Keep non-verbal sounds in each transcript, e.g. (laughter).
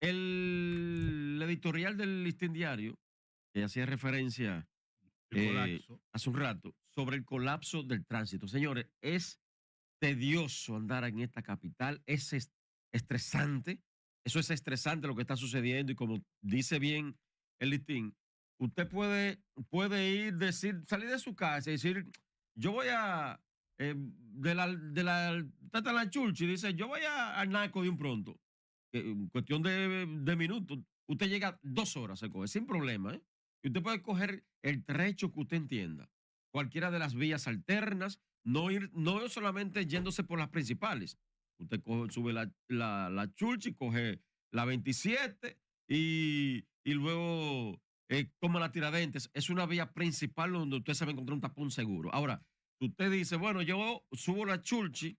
El, editorial del listín diario, que hacía referencia eh, hace un rato, sobre el colapso del tránsito. Señores, es tedioso andar en esta capital, es estresante, eso es estresante lo que está sucediendo y como dice bien el listín, usted puede, puede ir, decir, salir de su casa y decir, yo voy a, eh, de la, de la, tata la dice, yo voy a, al narco de un pronto. Eh, cuestión de, minutos, usted llega dos horas, a coger, sin problema, ¿eh? Y usted puede coger el trecho que usted entienda, cualquiera de las vías alternas, no ir, no solamente yéndose por las principales. Usted sube la, la, chulchi, coge la 27 y, luego eh, toma la tiradentes. Es una vía principal donde usted se va a encontrar un tapón seguro. Ahora, usted dice, bueno, yo subo la chulchi,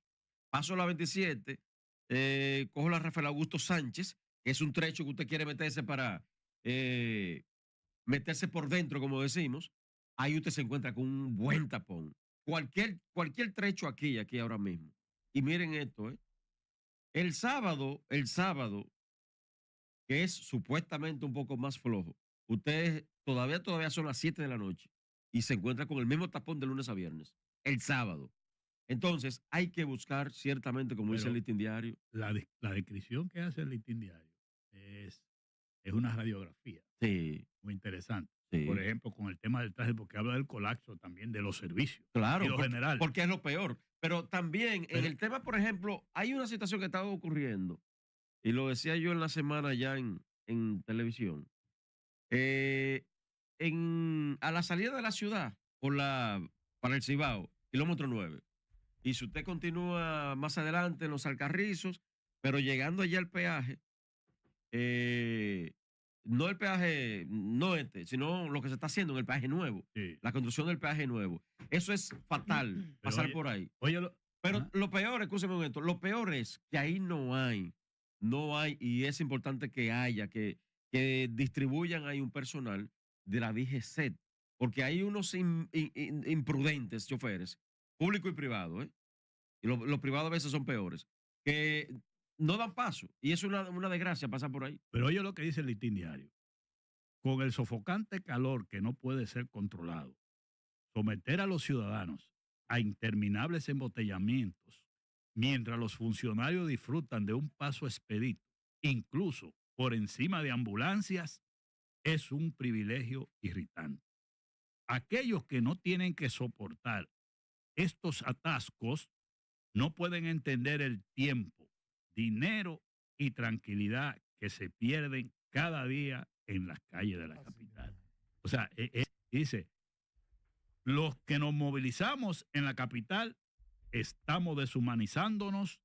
paso la 27, eh, cojo la Rafael Augusto Sánchez, que es un trecho que usted quiere meterse para eh, meterse por dentro, como decimos, ahí usted se encuentra con un buen tapón. Cualquier, cualquier trecho aquí, aquí ahora mismo. Y miren esto, ¿eh? El sábado, el sábado, que es supuestamente un poco más flojo, ustedes todavía, todavía son las 7 de la noche y se encuentra con el mismo tapón de lunes a viernes, el sábado. Entonces, hay que buscar, ciertamente, como dice el litín diario. La, descripción que hace el litín diario es, una radiografía. Sí. Muy interesante. Por ejemplo, con el tema del traje, porque habla del colapso también de los servicios. Claro. porque, es lo peor. Pero también, en el tema, por ejemplo, hay una situación que estaba ocurriendo, y lo decía yo en la semana ya en, televisión. Eh, a la salida de la ciudad, por la, para el Cibao, kilómetro 9, y si usted continúa más adelante en los Alcarrizos, pero llegando allá al peaje, eh, no el peaje no este, sino lo que se está haciendo en el peaje nuevo, la construcción del peaje nuevo. Eso es fatal, pasar por ahí. Oye, pero lo peor, escúcheme un momento, lo peor es que ahí no hay, no hay, y es importante que haya, que, distribuyan ahí un personal de la DGC, porque hay unos imprudentes choferes público y privado, ¿eh? y los privados a veces son peores, que no dan paso. Y eso es una, una desgracia pasar por ahí. Pero oye lo que dice el litín diario. Con el sofocante calor que no puede ser controlado, someter a los ciudadanos a interminables embotellamientos mientras los funcionarios disfrutan de un paso expedito, incluso por encima de ambulancias, es un privilegio irritante. Aquellos que no tienen que soportar estos atascos no pueden entender el tiempo, dinero y tranquilidad que se pierden cada día en las calles de la capital. O sea, e, e, dice, los que nos movilizamos en la capital estamos deshumanizándonos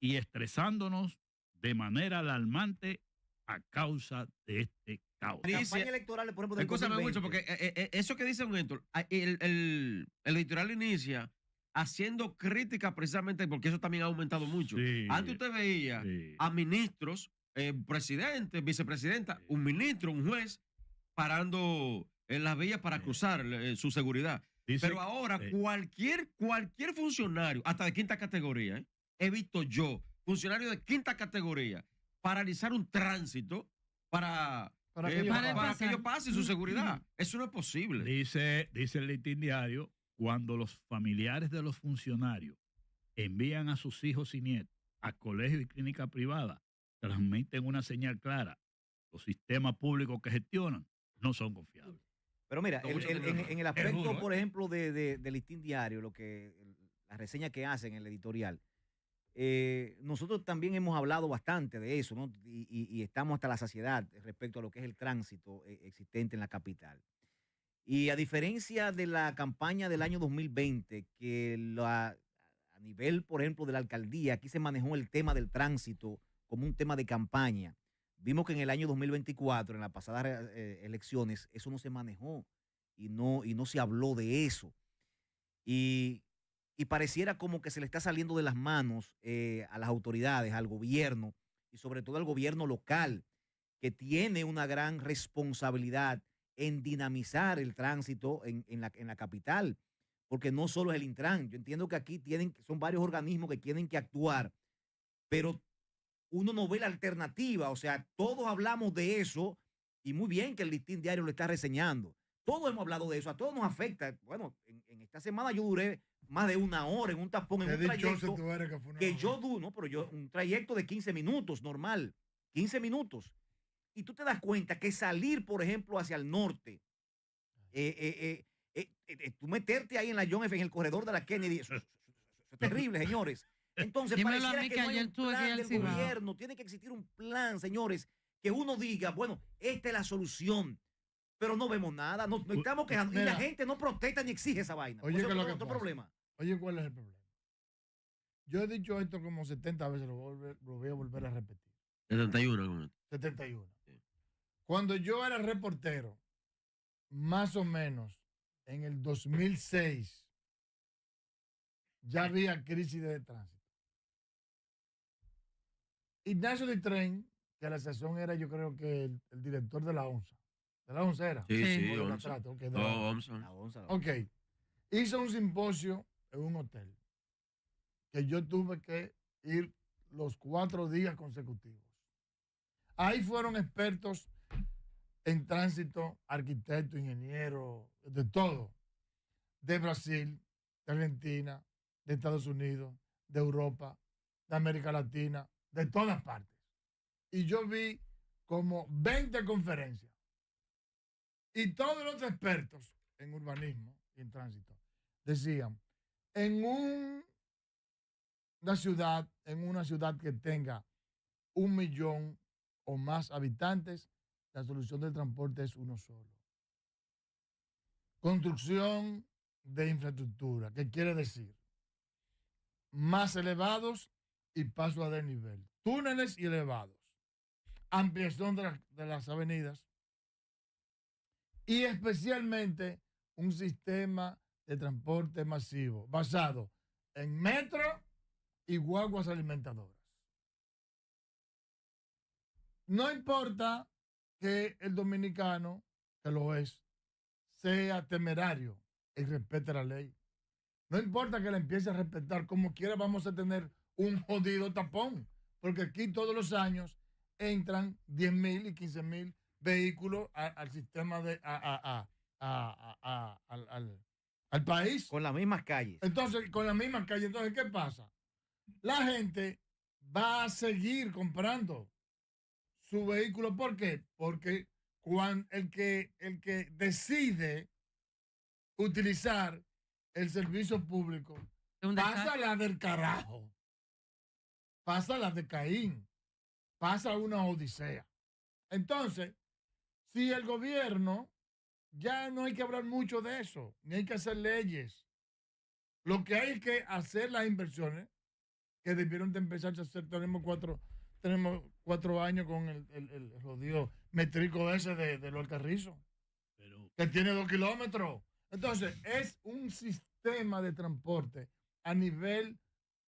y estresándonos de manera alarmante a causa de este la Campaña electoral, por ejemplo, Escúchame mucho, porque eh, eh, eh, eso que dice un ah, el, electoral inicia haciendo crítica precisamente porque eso también ha aumentado mucho. Antes usted veía a ministros, presidentes, vicepresidenta, un ministro, un juez, parando en las vías para cruzar su seguridad. Pero ahora cualquier, cualquier funcionario, hasta de quinta categoría, he visto yo, funcionario de quinta categoría, paralizar un tránsito para eh, para, que, ellos pasen su seguridad. Mm-hmm. Eso no es posible. Dice, dice el Listín diario, cuando los familiares de los funcionarios envían a sus hijos y nietos a colegios y clínicas privadas, transmiten una señal clara. Los sistemas públicos que gestionan no son confiables. Pero mira, en, el aspecto, ¿eh? por ejemplo, de, del listín diario, lo que la reseña que hacen en el editorial, eh, nosotros también hemos hablado bastante de eso, Y, estamos hasta la saciedad respecto a lo que es el tránsito eh, existente en la capital. Y a diferencia de la campaña del año 2020, que a nivel, por ejemplo, de la alcaldía, aquí se manejó el tema del tránsito como un tema de campaña. Vimos que en el año 2024, en las pasadas eh, elecciones, eso no se manejó y no, y no se habló de eso. Y y pareciera como que se le está saliendo de las manos eh, a las autoridades, al gobierno y sobre todo al gobierno local, que tiene una gran responsabilidad en dinamizar el tránsito en, en, la, capital, porque no solo es el Intran, yo entiendo que aquí tienen, son varios organismos que tienen que actuar, pero uno no ve la alternativa, o sea, todos hablamos de eso y muy bien que el listín diario lo está reseñando, todos hemos hablado de eso, a todos nos afecta, bueno, en, en esta semana yo duré más de una hora en un tapón, en un trayecto que yo pero yo, un trayecto de 15 minutos, normal, 15 minutos. Y tú te das cuenta que salir, por ejemplo, hacia el norte, eh, eh, eh, tú meterte ahí en la John en el corredor de la Kennedy, es terrible, señores. Entonces, para que, que gobierno, tiene que existir un plan, señores, que uno diga, bueno, esta es la solución pero no vemos nada, nos, estamos quejando y la gente no protesta ni exige esa vaina. Oye, ¿cuál es el problema? Yo he dicho esto como 70 veces, lo voy a volver, a, repetir. 71. 71. Cuando yo era reportero, más o menos en el 2006, ya había crisis de tránsito. Ignacio de Tren, que a la sesión era yo creo que el director de la ONSA, ¿De la oncera? Sí, sí, sí no, La Ok. Hice un simposio en un hotel que yo tuve que ir los cuatro días consecutivos. Ahí fueron expertos en tránsito, arquitectos, ingenieros, de todo. De Brasil, de Argentina, de Estados Unidos, de Europa, de América Latina, de todas partes. Y yo vi como 20 conferencias y todos los expertos en urbanismo y en tránsito decían, en una ciudad, en una ciudad que tenga un millón o más habitantes, la solución del transporte es uno solo. Construcción de infraestructura, ¿qué quiere decir más elevados y paso a desnivel, túneles y elevados, ampliación de las avenidas, y especialmente un sistema de transporte masivo basado en metro y guaguas alimentadoras. No importa que el dominicano, que lo es, sea temerario y respete la ley. No importa que la empiece a respetar, como quiera vamos a tener un jodido tapón, porque aquí todos los años entran 10.000 mil y 15.000 mil vehículo al sistema de a, al, país. Con las mismas calles. Entonces, con las mismas calles. Entonces, ¿qué pasa? La gente va a seguir comprando su vehículo. ¿Por qué? Porque cuando el, que, el que decide utilizar el servicio público pasa la del carajo. Pasa la de Caín. Pasa una odisea. Entonces, si el gobierno, ya no hay que hablar mucho de eso, ni hay que hacer leyes. Lo que hay que hacer las inversiones, que debieron de empezar a hacer, tenemos cuatro, tenemos cuatro años con el, el, el metrico ese de, de los Pero... que tiene dos kilómetros. Entonces, es un sistema de transporte a nivel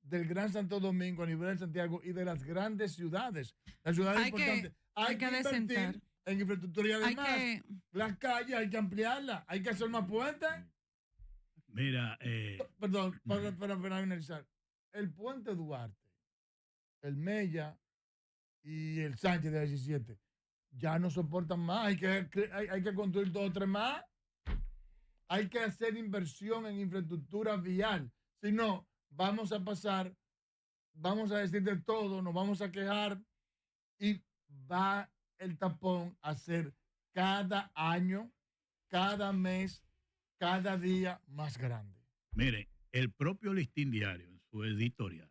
del Gran Santo Domingo, a nivel de Santiago y de las grandes ciudades. hay Que, hay, en infraestructura y además las calles hay que ampliarlas, hay que hacer más puentes. Mira, eh... perdón, para, finalizar, el puente Duarte, el Mella y el Sánchez de 17 ya no soportan más, hay que, hay, hay que construir dos o tres más, hay que hacer inversión en infraestructura vial, si no, vamos a pasar, vamos a decir de todo, nos vamos a quejar y va el tapón a ser cada año, cada mes, cada día más grande. Mire, el propio Listín Diario, en su editorial,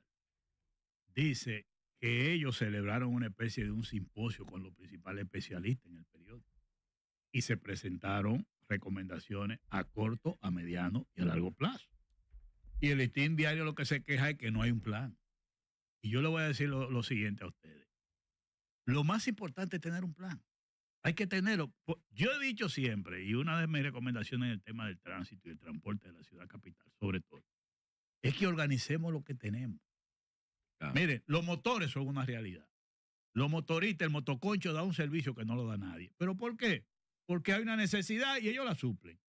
dice que ellos celebraron una especie de un simposio con los principales especialistas en el periodo y se presentaron recomendaciones a corto, a mediano y a largo plazo. Y el Listín Diario lo que se queja es que no hay un plan. Y yo le voy a decir lo siguiente a ustedes lo más importante es tener un plan. Hay que tenerlo. Yo he dicho siempre, y una de mis recomendaciones en el tema del tránsito y el transporte de la ciudad capital, sobre todo, es que organicemos lo que tenemos. mire los motores son una realidad. Los motoristas, el motoconcho da un servicio que no lo da nadie. ¿Pero por qué? Porque hay una necesidad y ellos la suplen.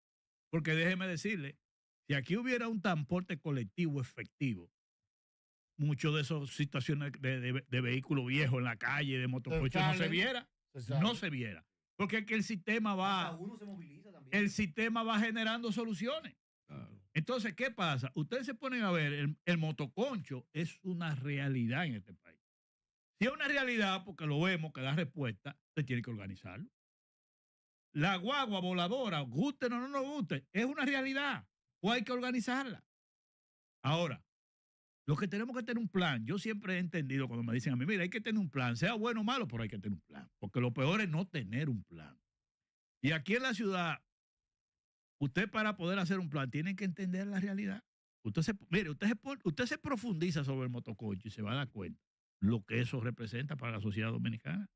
Porque déjeme decirle, si aquí hubiera un transporte colectivo efectivo, muchos de esas situaciones de, de, de vehículos viejos en la calle, de motoconchos, no se viera. no se viera. Porque es que el sistema va. El sistema va generando soluciones. Entonces, ¿qué pasa? Ustedes se ponen a ver, el, motoconcho es una realidad en este país. Si es una realidad, porque lo vemos, que da respuesta, se tiene que organizarlo. La guagua voladora, guste o no, no nos guste, es una realidad. O pues hay que organizarla. Ahora, los que tenemos que tener un plan, yo siempre he entendido cuando me dicen a mí, mira, hay que tener un plan, sea bueno o malo, pero hay que tener un plan, porque lo peor es no tener un plan. Y aquí en la ciudad, usted para poder hacer un plan tiene que entender la realidad. Usted se, mire, usted se, usted se profundiza sobre el motoconcho y se va a dar cuenta lo que eso representa para la sociedad dominicana.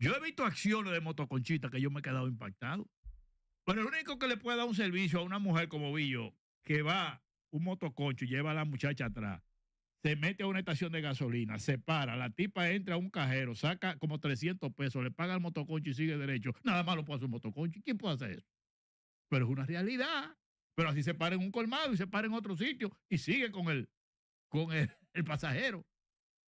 Yo he visto acciones de motoconchistas que yo me he quedado impactado. Pero el único que le puede dar un servicio a una mujer como Villo, que va un motoconcho y lleva a la muchacha atrás. Se mete a una estación de gasolina, se para, la tipa entra a un cajero, saca como 300 pesos, le paga al motoconcho y sigue derecho. Nada más lo puede hacer un motoconcho. ¿Quién puede hacer eso? Pero es una realidad. Pero así se para en un colmado y se para en otro sitio y sigue con el, con (laughs) el, pasajero.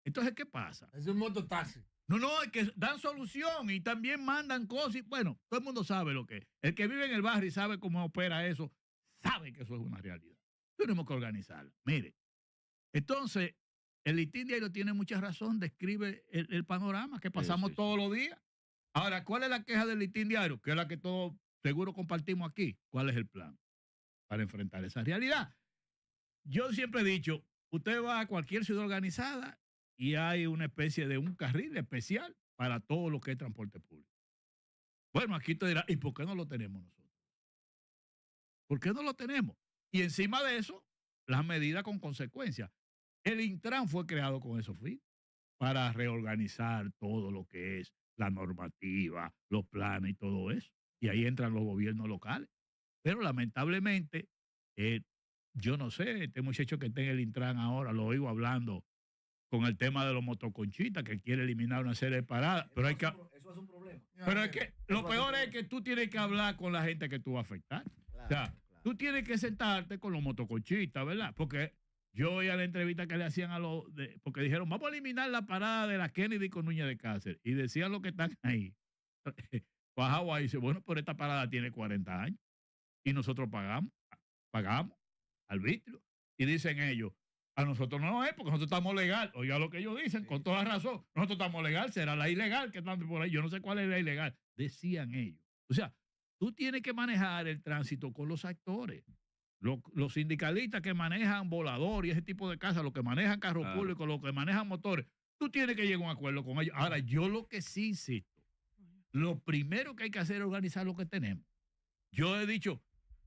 Entonces, ¿qué pasa? Es un mototaxi. No, no, es que dan solución y también mandan cosas. Y, bueno, todo el mundo sabe lo que es. El que vive en el barrio y sabe cómo opera eso, sabe que eso es una realidad. Tenemos que organizar. Mire, entonces, el litín diario tiene mucha razón, describe el, panorama que pasamos todos los días. Ahora, ¿cuál es la queja del litín diario? Que es la que todos seguro compartimos aquí. ¿Cuál es el plan para enfrentar esa realidad? Yo siempre he dicho, usted va a cualquier ciudad organizada y hay una especie de un carril especial para todo lo que es transporte público. Bueno, aquí usted dirá, ¿y por qué no lo tenemos nosotros? ¿Por qué no lo tenemos? Y encima de eso, las medidas con consecuencias. El Intran fue creado con esos fines, para reorganizar todo lo que es la normativa, los planes y todo eso. Y ahí entran los gobiernos locales. Pero lamentablemente, eh, yo no sé, este muchacho que está en el Intran ahora, lo oigo hablando con el tema de los motoconchitas, que quiere eliminar una serie de paradas. Pero hay que, eso es un problema. Pero es que lo peor es que tú tienes que hablar con la gente que tú vas a afectar. O tú tienes que sentarte con los motoconchistas, ¿verdad? Porque yo oía a la entrevista que le hacían a los. porque dijeron, vamos a eliminar la parada de la Kennedy con Núñez de Cáceres. Y decían los que están ahí. Bajaba (laughs) y dice, bueno, pero esta parada tiene 40 años. Y nosotros pagamos, pagamos arbitrio. Y dicen ellos, a nosotros no es, porque nosotros estamos legal. Oiga lo que ellos dicen, con toda razón. Nosotros estamos legal, será la ilegal que están por ahí. Yo no sé cuál es la ilegal. Decían ellos. O sea, Tú tienes que manejar el tránsito con los actores. Los, sindicalistas que manejan volador y ese tipo de casas, los que manejan carros público, públicos, los que manejan motores, tú tienes que llegar a un acuerdo con ellos. Ahora, yo lo que sí insisto, lo primero que hay que hacer es organizar lo que tenemos. Yo he dicho,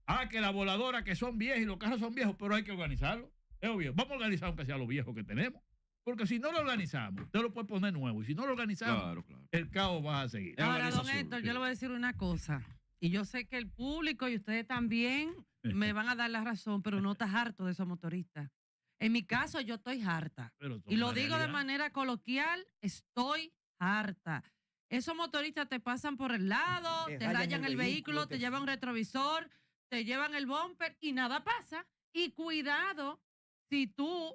ah, que la voladora, que son viejas y los carros son viejos, pero hay que organizarlo. Es obvio, vamos a organizar aunque sea los viejos que tenemos. Porque si no lo organizamos, usted lo puede poner nuevo. Y si no lo organizamos, el caos va a seguir. Ahora, don Héctor, yo le voy a decir una cosa. Y yo sé que el público y ustedes también me (laughs) van a dar la razón, pero no estás harto de esos motoristas. En mi caso, yo estoy harta. Y lo digo de manera coloquial, estoy harta. Esos motoristas te pasan por el lado, te, rayan el, vehículo, te, llevan un retrovisor, te llevan el bumper y nada pasa. Y cuidado, si tú,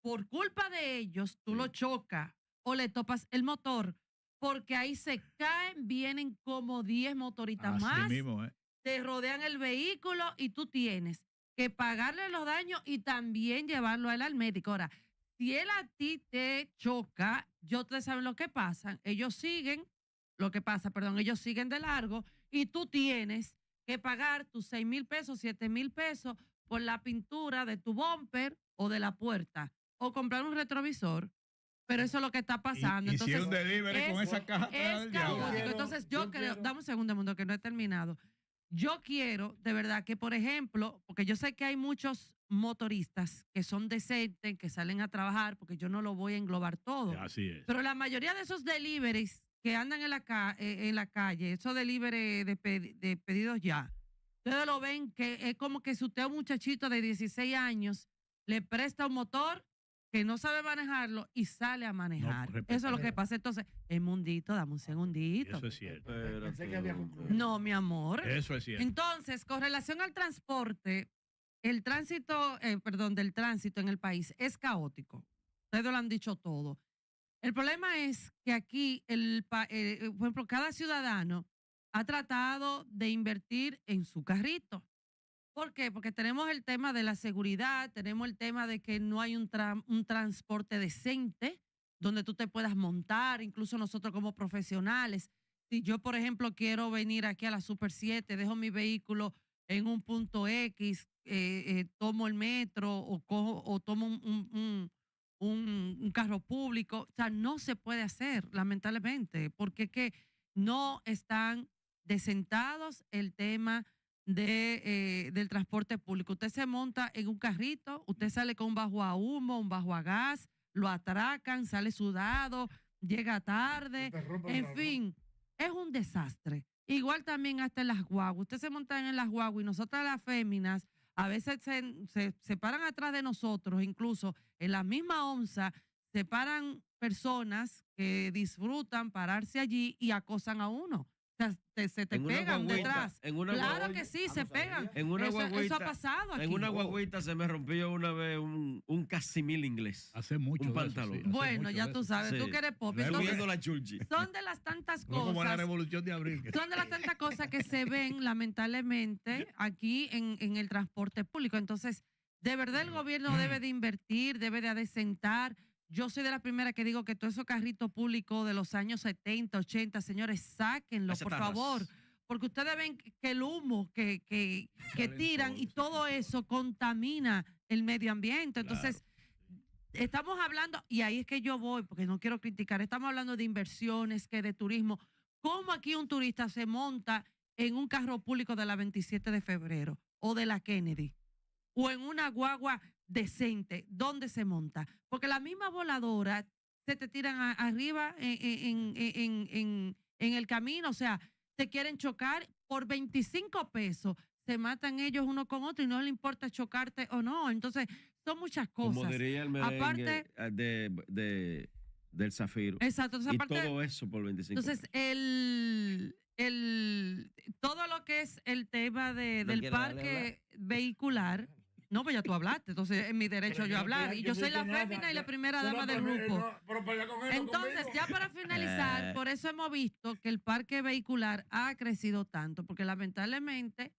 por culpa de ellos, tú lo chocas o le topas el motor, porque ahí se caen, vienen como 10 motoritas más, ¿eh? te rodean el vehículo y tú tienes que pagarle los daños y también llevarlo a al médico. Ahora, si él a ti te choca, yo te saben lo que pasa. Ellos siguen, lo que pasa, perdón, ellos siguen de largo y tú tienes que pagar tus 6 mil pesos, 7 mil pesos por la pintura de tu bumper o de la puerta o comprar un retrovisor pero eso es lo que está pasando. Y, Entonces, delivery con esa caja. Entonces, yo, creo, quiero. dame un segundo, mundo, que no he terminado. Yo quiero, de verdad, que por ejemplo, porque yo sé que hay muchos motoristas que son decentes, que salen a trabajar, porque yo no lo voy a englobar todo. Así es. Pero la mayoría de esos deliveries que andan en la, eh, en la calle, esos deliveries de, de pedidos ya, ustedes lo ven que es como que si usted un muchachito de 16 años le presta un motor que no sabe manejarlo y sale a manejar. eso es lo que pasa. Entonces, el mundito, dame un segundito. Eso es cierto. no, mi amor. Eso es cierto. Entonces, con relación al transporte, el tránsito, eh, perdón, del tránsito en el país es caótico. Ustedes lo han dicho todo. El problema es que aquí, el, eh, por ejemplo, cada ciudadano ha tratado de invertir en su carrito. ¿Por qué? Porque tenemos el tema de la seguridad, tenemos el tema de que no hay un, un transporte decente donde tú te puedas montar, incluso nosotros como profesionales. Si yo, por ejemplo, quiero venir aquí a la Super 7, dejo mi vehículo en un punto X, eh, eh, tomo el metro o, cojo, o tomo un, carro público. O sea, no se puede hacer, lamentablemente, porque que no están desentados el tema de, eh, del transporte público. Usted se monta en un carrito, usted sale con un bajo a humo, un bajo a gas, lo atracan, sale sudado, llega tarde, en fin, es un desastre. Igual también hasta en las guaguas. Usted se monta en las guaguas y nosotras las féminas a veces se, se, paran atrás de nosotros, incluso en la misma onza se paran personas que disfrutan pararse allí y acosan a uno se te pegan detrás. claro que sí, ah, se pegan. En una eso, pasado En una guaguita se me rompió una vez un, un mil inglés. Hace mucho. Un pantalón. bueno, ya tú sabes, tú que eres pop. son de las tantas cosas. Como revolución de abril. Son de las tantas cosas que se ven, lamentablemente, aquí en, en el transporte público. Entonces, de verdad el gobierno debe de invertir, debe de adecentar yo soy de las primeras que digo que todos esos carritos públicos de los años 70, 80, señores, sáquenlos, por favor. Porque ustedes ven que el humo que, tiran y todo eso contamina el medio ambiente. Entonces, estamos hablando, y ahí es que yo voy, porque no quiero criticar, estamos hablando de inversiones, que de turismo. ¿Cómo aquí un turista se monta en un carro público de la 27 de febrero o de la Kennedy? o en una guagua decente, ¿dónde se monta? Porque la misma voladora se te tiran arriba eh, eh, eh, en, en, en, el camino, o sea, te quieren chocar por 25 pesos. Se matan ellos uno con otro y no le importa chocarte o no. Entonces, son muchas cosas. Como el Aparte ah, de, de, del zafiro. Exacto. y todo eso por 25 Entonces, pesos. el, el, todo lo que es el tema del parque vehicular no, pues ya tú hablaste, entonces es mi derecho yo hablar. y yo, soy la fémina y la primera dama del grupo. entonces, ya para finalizar, eh. por eso hemos visto que el parque vehicular ha crecido tanto, porque lamentablemente,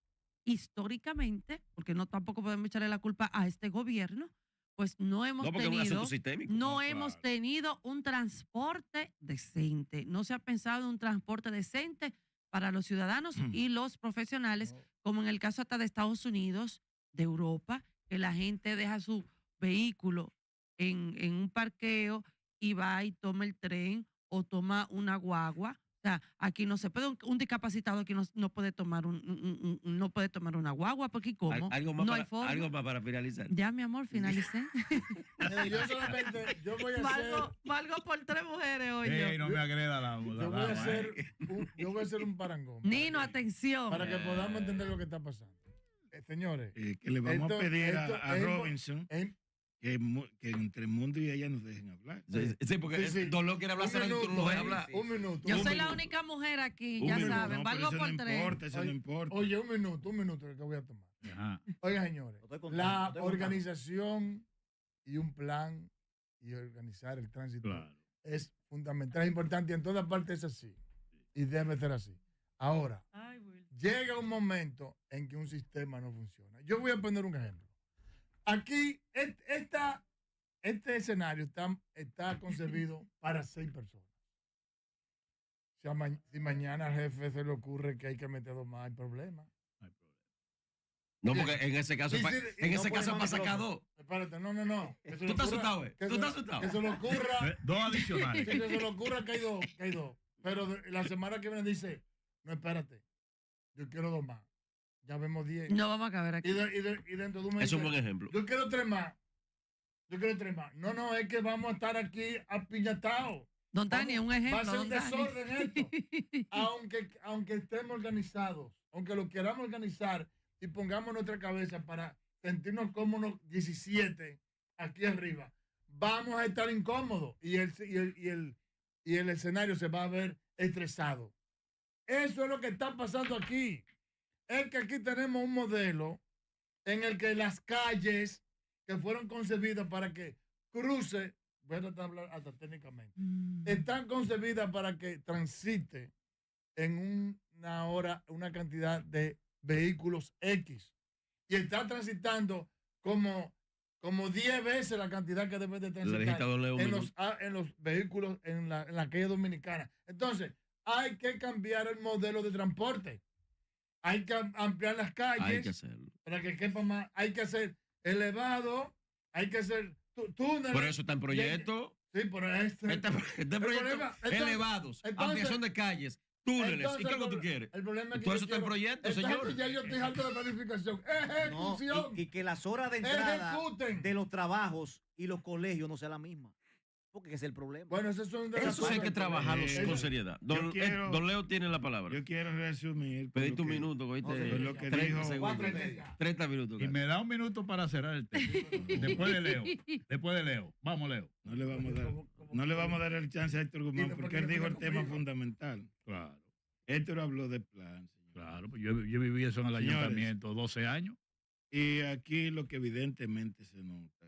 históricamente, porque no tampoco podemos echarle la culpa a este gobierno, pues no hemos tenido no, hemos tenido un transporte decente. No se ha pensado en un transporte decente para los ciudadanos mm. y los profesionales, como en el caso hasta de Estados Unidos, de Europa, que la gente deja su vehículo en, un parqueo y va y toma el tren o toma una guagua. O sea, aquí no se puede, un, discapacitado aquí no, no puede tomar un, no puede tomar una guagua, porque ¿cómo? no hay forma. algo más para finalizar. Ya, mi amor, finalicé. (laughs) yo solamente, yo voy a hacer... Valgo por tres mujeres hoy. no me agreda la, boda. yo, voy a hacer, un parangón. Nino, atención. Para que podamos entender lo que está pasando. Eh, señores. Eh, que le vamos a pedir a, Robinson. que, entre mundo y ella nos dejen hablar. Sí, porque Dolor quiere hablar, tú no habla ¿eh? hablar. Un minuto. Yo soy la única mujer aquí, ya saben. valgo por no Importa, eso no importa. Oye, un minuto, un minuto que voy a tomar. Oiga, señores, la organización y un plan y organizar el tránsito es fundamental, es importante en todas partes es así. Y debe ser así. Ahora, ah, llega un momento en que un sistema no funciona. Yo voy a poner un ejemplo. Aquí, este escenario está, concebido (laughs) para seis personas. Si, mañana al jefe se le ocurre que hay que meter dos más, hay problema. No, porque en ese caso, en ese caso pasa cada dos. Espérate, no, no, no. Tú estás asustado, eh. Tú estás asustado. Que se le ocurra. Eh, dos adicionales. (laughs) Que se le ocurra que hay dos, que hay dos. Pero la semana que viene dice, no, espérate yo quiero dos más. Ya vemos diez. No vamos a caber aquí. Y, Es un buen ejemplo. Yo quiero tres más. Yo quiero tres más. No, no, es que vamos a estar aquí apiñatados. Don es un ejemplo. Va a ser un desorden esto. (laughs) aunque, aunque estemos organizados, aunque lo queramos organizar y pongamos nuestra cabeza para sentirnos cómodos 17 aquí arriba, vamos a estar incómodos y el, el, y el, y el escenario se va a ver estresado. Eso es lo que está pasando aquí. Es que aquí tenemos un modelo en el que las calles que fueron concebidas para que cruce, voy a tratar hablar hasta técnicamente, mm. están concebidas para que transite en una hora una cantidad de vehículos X y está transitando como como 10 veces la cantidad que debe de transitar ah, en los, vehículos en la, en la calle dominicana. Entonces, hay que cambiar el modelo de transporte. Hay que ampliar las calles. Hay que hacerlo. Para que quepa más. Hay que hacer elevado. Hay que hacer túneles. Por eso está en proyecto. Sí, por este, este, proyecto elevados, ampliación de calles, túneles. ¿Y qué es lo que tú quieres? Por eso está en proyecto, señor. Ya yo estoy de planificación. (laughs) Ejecución. y, que las horas de entrada de los trabajos y los colegios no sean las mismas. Porque es el problema. Bueno, es un de Eso hay que trabajarlo con seriedad. Eh, don, Leo tiene la palabra. Yo quiero resumir. Pediste un minuto, oíste. Okay, lo 30 30, minutos. Y me da un minuto para cerrar el tema. Después de Leo. Después de Leo. Vamos, Leo. No le vamos a dar, no le vamos a dar el chance a Héctor Guzmán porque él dijo el tema fundamental. Claro. Héctor habló de plan, Claro, pues yo, yo viví eso en el ayuntamiento 12 años. Y aquí lo que evidentemente se nota,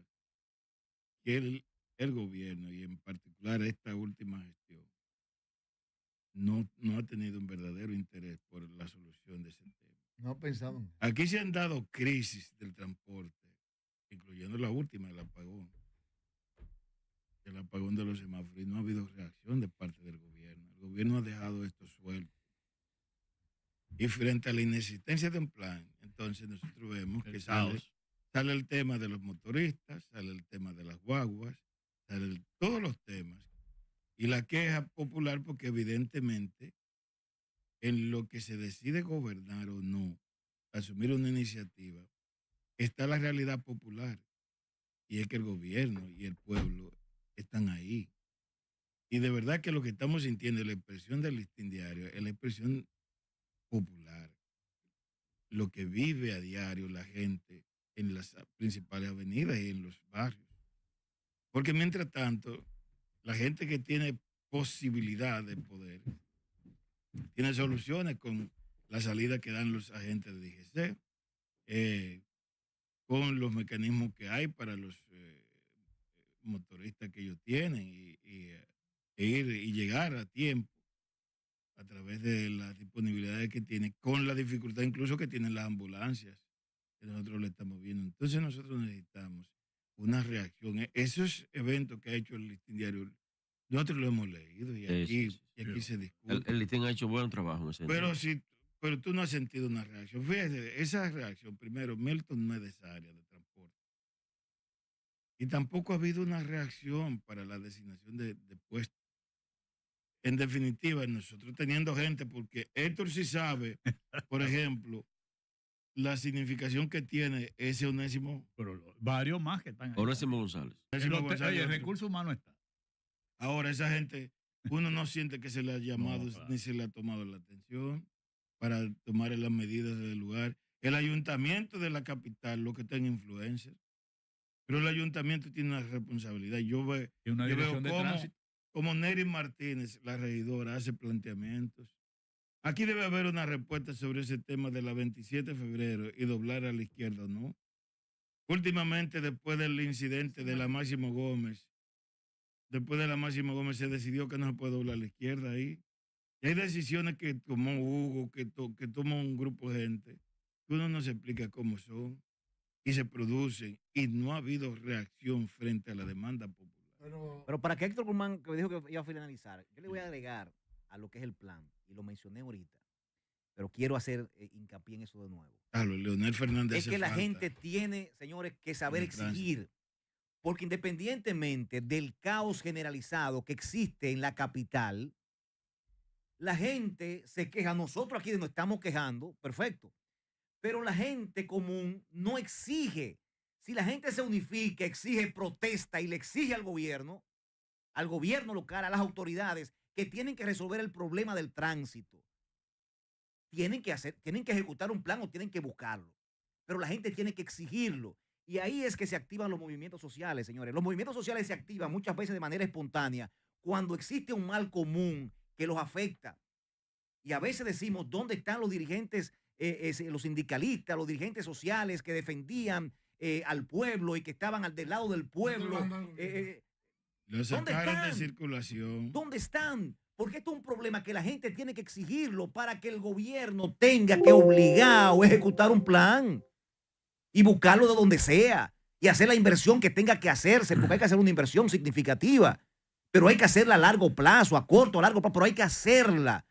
que el, el gobierno y en particular esta última gestión no, no ha tenido un verdadero interés por la solución de ese tema. No pensado Aquí se han dado crisis del transporte, incluyendo la última, el apagón. El apagón de los semáforos y no ha habido reacción de parte del gobierno. El gobierno ha dejado esto suelto. Y frente a la inexistencia de un plan, entonces nosotros vemos que sale el tema de los motoristas, sale el tema de las guaguas, todos los temas y la queja popular porque evidentemente en lo que se decide gobernar o no, asumir una iniciativa, está la realidad popular. Y es que el gobierno y el pueblo están ahí. Y de verdad que lo que estamos sintiendo es la expresión del listín diario, es la expresión popular. Lo que vive a diario la gente en las principales avenidas y en los barrios. Porque mientras tanto, la gente que tiene posibilidad de poder tiene soluciones con la salida que dan los agentes de DGC, eh, con los mecanismos que hay para los eh, motoristas que ellos tienen y, eh, e ir y llegar a tiempo a través de las disponibilidades que tienen, con la dificultad incluso que tienen las ambulancias que nosotros le estamos viendo. Entonces nosotros necesitamos una reacción. E-, Esos eventos que ha hecho el listín diario, nosotros lo hemos leído y aquí, se discute. El, listín ha hecho buen trabajo. pero, si, pero tú no has sentido una reacción. fíjese esa reacción, primero, Melton no es de esa área de transporte. Y tampoco ha habido una reacción para la designación de, de puestos. En definitiva, nosotros teniendo gente, porque Héctor sí sabe, por (laughs) ejemplo, la significación que tiene ese Onésimo. Pero varios más que están ahí. González. el recurso humano está. Ahora, esa gente, uno no siente que se le ha (laughs) llamado ni se le ha tomado la atención para tomar las medidas del lugar. El ayuntamiento de la capital, lo que tenga influencia, pero el ayuntamiento tiene una responsabilidad. Yo, yo veo cómo, cómo Neri Martínez, la regidora, hace planteamientos Aquí debe haber una respuesta sobre ese tema de la 27 de febrero y doblar a la izquierda, ¿no? Últimamente, después del incidente de la Máximo Gómez, después de la Máximo Gómez se decidió que no se puede doblar a la izquierda ahí. hay decisiones que tomó Hugo, que, tomó un grupo de gente, que uno no se explica cómo son y se producen y no ha habido reacción frente a la demanda popular. Pero, para que Héctor Guzmán, que me dijo que iba a finalizar, yo le voy a agregar a lo que es el plan y lo mencioné ahorita, pero quiero hacer eh, hincapié en eso de nuevo. Claro, Leonel Fernández. Es que la gente tiene, señores, que saber exigir, porque independientemente del caos generalizado que existe en la capital, la gente se queja, nosotros aquí nos estamos quejando, perfecto, pero la gente común no exige. Si la gente se unifica, exige protesta y le exige al gobierno, al gobierno local, a las autoridades, que tienen que resolver el problema del tránsito. Tienen que, hacer, tienen que ejecutar un plan o tienen que buscarlo. Pero la gente tiene que exigirlo. Y ahí es que se activan los movimientos sociales, señores. Los movimientos sociales se activan muchas veces de manera espontánea cuando existe un mal común que los afecta. Y a veces decimos, ¿dónde están los dirigentes, eh, los sindicalistas, los dirigentes sociales que defendían eh, al pueblo y que estaban al del lado del pueblo? ¿Dónde están? circulación. ¿Dónde están? Porque esto es un problema que la gente tiene que exigirlo para que el gobierno tenga que obligar o ejecutar un plan y buscarlo de donde sea y hacer la inversión que tenga que hacerse, porque hay que hacer una inversión significativa, pero hay que hacerla a largo plazo, a corto, a largo plazo, pero hay que hacerla.